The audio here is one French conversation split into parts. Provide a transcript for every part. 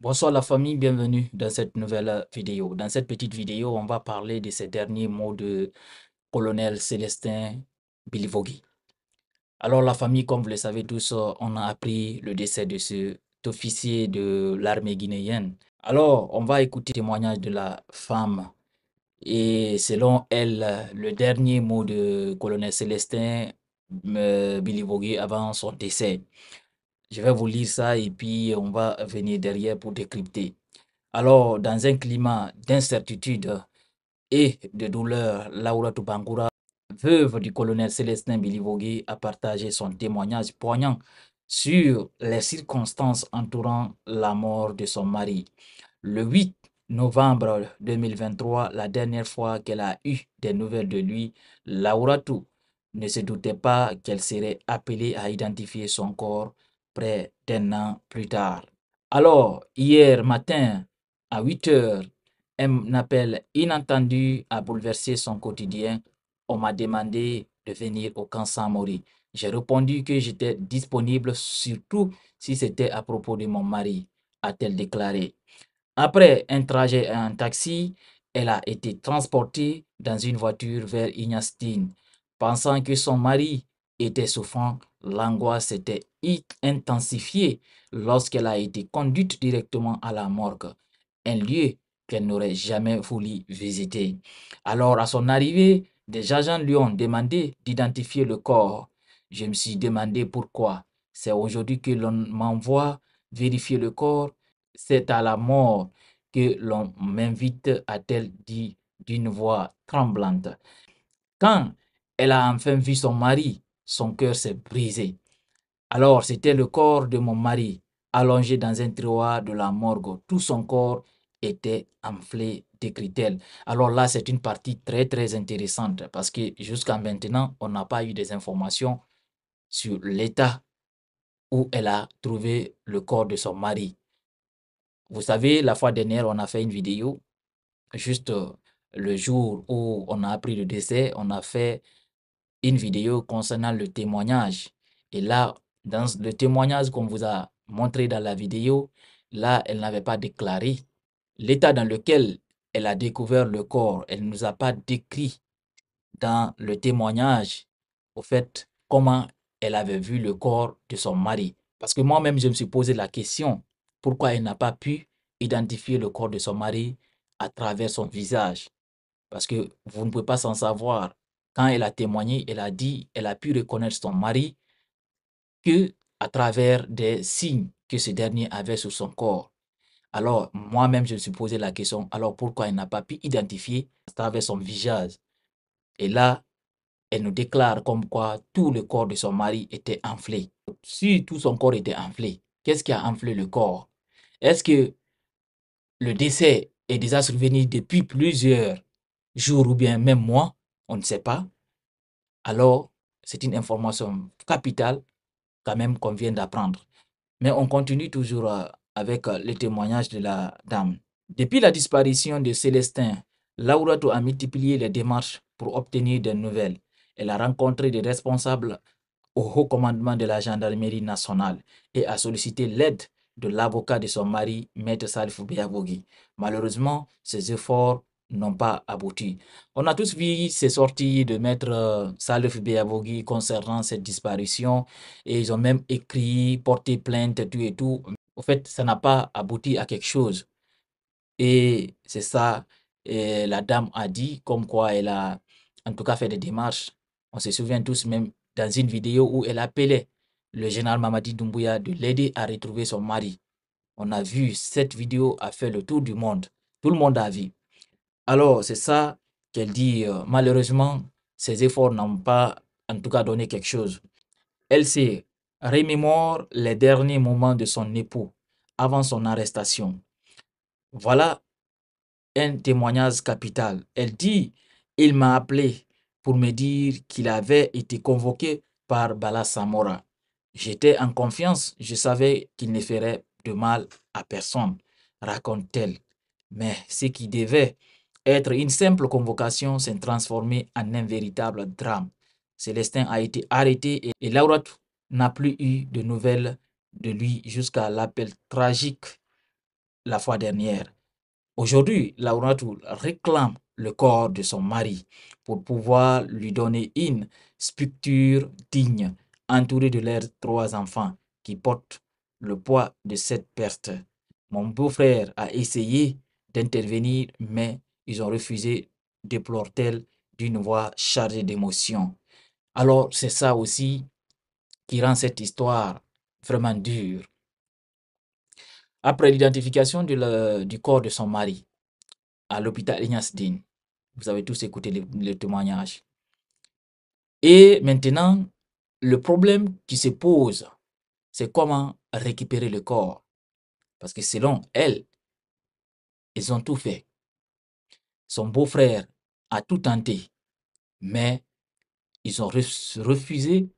Bonsoir la famille, bienvenue dans cette nouvelle vidéo. Dans cette petite vidéo, on va parler de ces derniers mots de colonel Célestin Bilivogui. Alors la famille, comme vous le savez tous, on a appris le décès de cet officier de l'armée guinéenne. Alors, on va écouter le témoignage de la femme. Et selon elle, le dernier mot de colonel Célestin euh, Bilivogui avant son décès. Je vais vous lire ça et puis on va venir derrière pour décrypter. Alors, dans un climat d'incertitude et de douleur, Laura Tubangura, veuve du colonel Célestin Bilivogi, a partagé son témoignage poignant sur les circonstances entourant la mort de son mari. Le 8 novembre 2023, la dernière fois qu'elle a eu des nouvelles de lui, Laura Tou ne se doutait pas qu'elle serait appelée à identifier son corps près d'un an plus tard. Alors, hier matin, à 8 heures, un appel inattendu a bouleversé son quotidien. On m'a demandé de venir au camp Saint-Maurice. J'ai répondu que j'étais disponible, surtout si c'était à propos de mon mari, a-t-elle déclaré. Après un trajet en taxi, elle a été transportée dans une voiture vers Ignastine. Pensant que son mari était souffrant, l'angoisse s'était intensifiée lorsqu'elle a été conduite directement à la morgue, un lieu qu'elle n'aurait jamais voulu visiter. Alors à son arrivée, des agents lui ont demandé d'identifier le corps. Je me suis demandé pourquoi. C'est aujourd'hui que l'on m'envoie vérifier le corps. C'est à la mort que l'on m'invite, a-t-elle dit d'une voix tremblante. Quand elle a enfin vu son mari, son cœur s'est brisé. Alors c'était le corps de mon mari, allongé dans un tiroir de la morgue. Tout son corps était enflé, décrit-elle. Alors là, c'est une partie très, très intéressante parce que jusqu'à maintenant, on n'a pas eu des informations sur l'état où elle a trouvé le corps de son mari. Vous savez, la fois dernière, on a fait une vidéo, juste euh, le jour où on a appris le décès, on a fait une vidéo concernant le témoignage. Et là, dans le témoignage qu'on vous a montré dans la vidéo, là, elle n'avait pas déclaré l'état dans lequel elle a découvert le corps. Elle ne nous a pas décrit dans le témoignage, au fait, comment elle avait vu le corps de son mari. Parce que moi-même, je me suis posé la question, pourquoi elle n'a pas pu identifier le corps de son mari à travers son visage Parce que vous ne pouvez pas s'en savoir quand elle a témoigné, elle a dit, elle a pu reconnaître son mari que à travers des signes que ce dernier avait sur son corps. Alors, moi-même, je me suis posé la question, alors pourquoi elle n'a pas pu identifier à travers son visage Et là, elle nous déclare comme quoi tout le corps de son mari était enflé. Si tout son corps était enflé, qu'est-ce qui a enflé le corps Est-ce que le décès est déjà survenu depuis plusieurs jours ou bien même mois on ne sait pas, alors c'est une information capitale quand même qu'on vient d'apprendre. Mais on continue toujours euh, avec euh, les témoignages de la dame. Depuis la disparition de Célestin, Laurato a multiplié les démarches pour obtenir des nouvelles. Elle a rencontré des responsables au haut commandement de la gendarmerie nationale et a sollicité l'aide de l'avocat de son mari, Maître Salifou Beyavogui. Malheureusement, ses efforts n'ont pas abouti. On a tous vu ces sorties de maître euh, Salif Beyabogi concernant cette disparition et ils ont même écrit, porté plainte, et tout et tout. Au fait, ça n'a pas abouti à quelque chose. Et c'est ça, et la dame a dit, comme quoi elle a en tout cas fait des démarches. On se souvient tous même dans une vidéo où elle appelait le général Mamadi Doumbouya de l'aider à retrouver son mari. On a vu cette vidéo a fait le tour du monde. Tout le monde a vu. Alors, c'est ça qu'elle dit. Euh, malheureusement, ses efforts n'ont pas, en tout cas, donné quelque chose. Elle se remémore les derniers moments de son époux avant son arrestation. Voilà un témoignage capital. Elle dit, il m'a appelé pour me dire qu'il avait été convoqué par Bala Samora. J'étais en confiance, je savais qu'il ne ferait de mal à personne, raconte-t-elle. Mais ce qui devait être une simple convocation s'est transformée en un véritable drame. Célestin a été arrêté et Laura n'a plus eu de nouvelles de lui jusqu'à l'appel tragique la fois dernière. Aujourd'hui, Laura réclame le corps de son mari pour pouvoir lui donner une structure digne, entourée de leurs trois enfants qui portent le poids de cette perte. Mon beau-frère a essayé d'intervenir, mais ils ont refusé déplore-t-elle d'une voix chargée d'émotion. Alors c'est ça aussi qui rend cette histoire vraiment dure. Après l'identification du corps de son mari à l'hôpital Ignaz vous avez tous écouté le témoignage. Et maintenant, le problème qui se pose, c'est comment récupérer le corps. Parce que selon elle, ils ont tout fait son beau-frère a tout tenté, mais ils ont refusé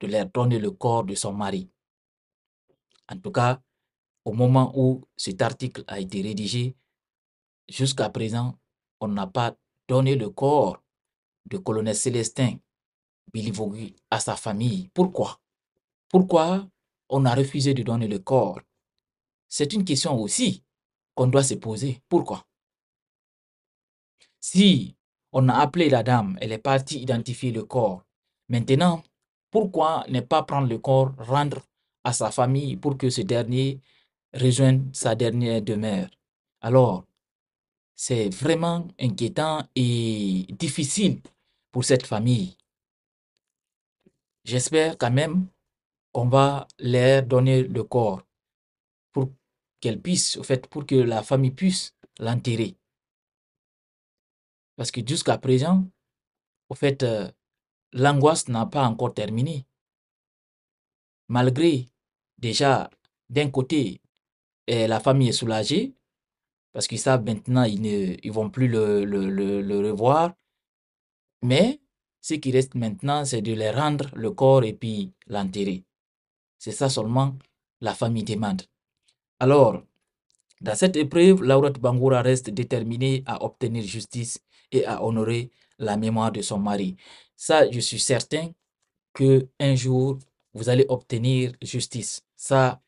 de leur donner le corps de son mari. En tout cas, au moment où cet article a été rédigé, jusqu'à présent, on n'a pas donné le corps de colonel Célestin Bilivogui à sa famille. Pourquoi Pourquoi on a refusé de donner le corps C'est une question aussi qu'on doit se poser. Pourquoi si on a appelé la dame, elle est partie identifier le corps. Maintenant, pourquoi ne pas prendre le corps, rendre à sa famille pour que ce dernier rejoigne sa dernière demeure Alors, c'est vraiment inquiétant et difficile pour cette famille. J'espère quand même qu'on va leur donner le corps pour qu'elle puisse, au fait, pour que la famille puisse l'enterrer. Parce que jusqu'à présent, au fait, euh, l'angoisse n'a pas encore terminé. Malgré déjà, d'un côté, eh, la famille est soulagée, parce qu'ils savent maintenant, ils ne ils vont plus le, revoir. Mais ce qui reste maintenant, c'est de les rendre le corps et puis l'enterrer. C'est ça seulement la famille demande. Alors, dans cette épreuve, Laurette Bangoura reste déterminée à obtenir justice et à honorer la mémoire de son mari. Ça, je suis certain que un jour, vous allez obtenir justice. Ça,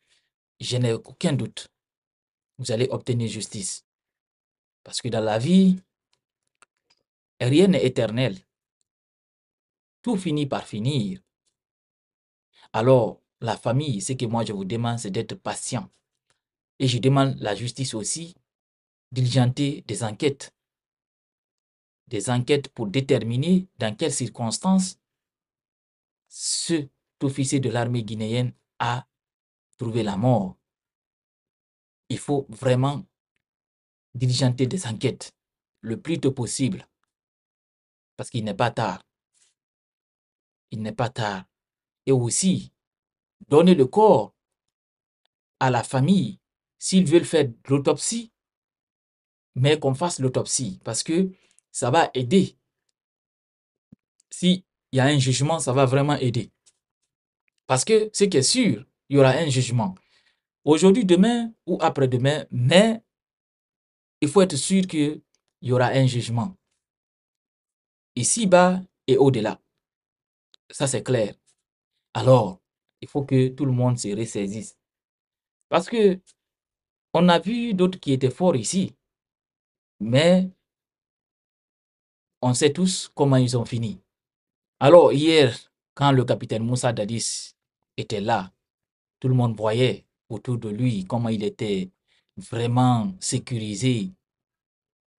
je n'ai aucun doute. Vous allez obtenir justice. Parce que dans la vie, rien n'est éternel. Tout finit par finir. Alors, la famille, ce que moi je vous demande, c'est d'être patient. Et je demande la justice aussi, diligenter des enquêtes des enquêtes pour déterminer dans quelles circonstances cet officier de l'armée guinéenne a trouvé la mort. Il faut vraiment diligenter des enquêtes le plus tôt possible parce qu'il n'est pas tard. Il n'est pas tard. Et aussi, donner le corps à la famille s'ils veulent faire l'autopsie, mais qu'on fasse l'autopsie parce que ça va aider. S'il y a un jugement, ça va vraiment aider. Parce que ce qui est sûr, il y aura un jugement. Aujourd'hui, demain ou après-demain, mais il faut être sûr qu'il y aura un jugement. Ici-bas et au-delà. Ça, c'est clair. Alors, il faut que tout le monde se ressaisisse. Parce que on a vu d'autres qui étaient forts ici, mais on sait tous comment ils ont fini. Alors hier, quand le capitaine Moussa Dadis était là, tout le monde voyait autour de lui comment il était vraiment sécurisé.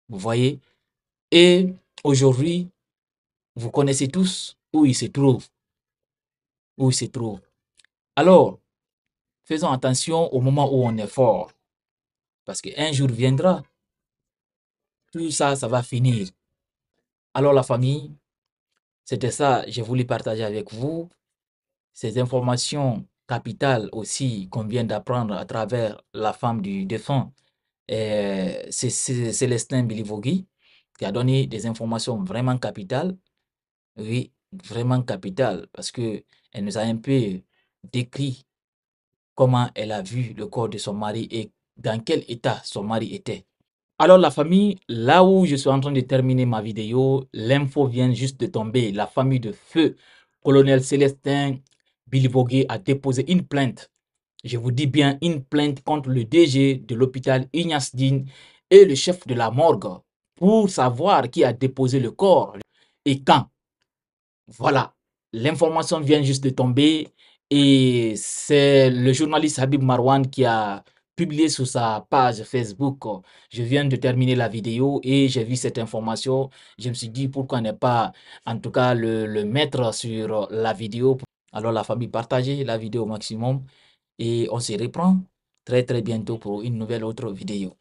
Vous voyez Et aujourd'hui, vous connaissez tous où il se trouve. Où il se trouve. Alors, faisons attention au moment où on est fort. Parce qu'un jour viendra, tout ça, ça va finir. Alors la famille, c'était ça, je voulais partager avec vous ces informations capitales aussi qu'on vient d'apprendre à travers la femme du défunt, euh, c'est Célestin Bilivogui, qui a donné des informations vraiment capitales, oui, vraiment capitales, parce qu'elle nous a un peu décrit comment elle a vu le corps de son mari et dans quel état son mari était. Alors la famille, là où je suis en train de terminer ma vidéo, l'info vient juste de tomber. La famille de feu, colonel Célestin Bogué a déposé une plainte. Je vous dis bien une plainte contre le DG de l'hôpital Ignace et le chef de la morgue pour savoir qui a déposé le corps et quand. Voilà, l'information vient juste de tomber et c'est le journaliste Habib Marwan qui a publié sur sa page Facebook. Je viens de terminer la vidéo et j'ai vu cette information. Je me suis dit pourquoi ne pas, en tout cas, le, mettre sur la vidéo. Alors la famille, partagez la vidéo au maximum et on se reprend très très bientôt pour une nouvelle autre vidéo.